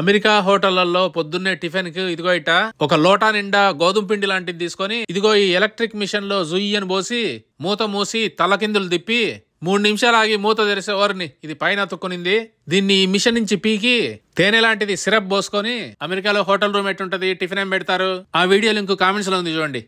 America హోటళ్లలో పొద్దున్నే tiffin కి ఇదిగో ఇట ఒక లోటా నిండా గోధుమ పిండి లాంటిది తీసుకొని ఇదిగో ఈ ఎలక్ట్రిక్ మిషన్ లో జుయ్యను పోసి మూత మూసి తలకిందులు తిప్పి మూడు నిమిషాలు ఆగి మూత తెరిసే ఓరిని ఇది పైన అతుక్కునింది దీన్ని ఈ మిషన్ నుంచి పీకి తేనె లాంటిది సిరప్ పోసుకొని అమెరికాలో హోటల్ రూమ్ ఎట్టుంటది టిఫిన్ ఏం పెడతారు ఆ వీడియో లింక్ కామెంట్స్ లో ఉంది చూడండి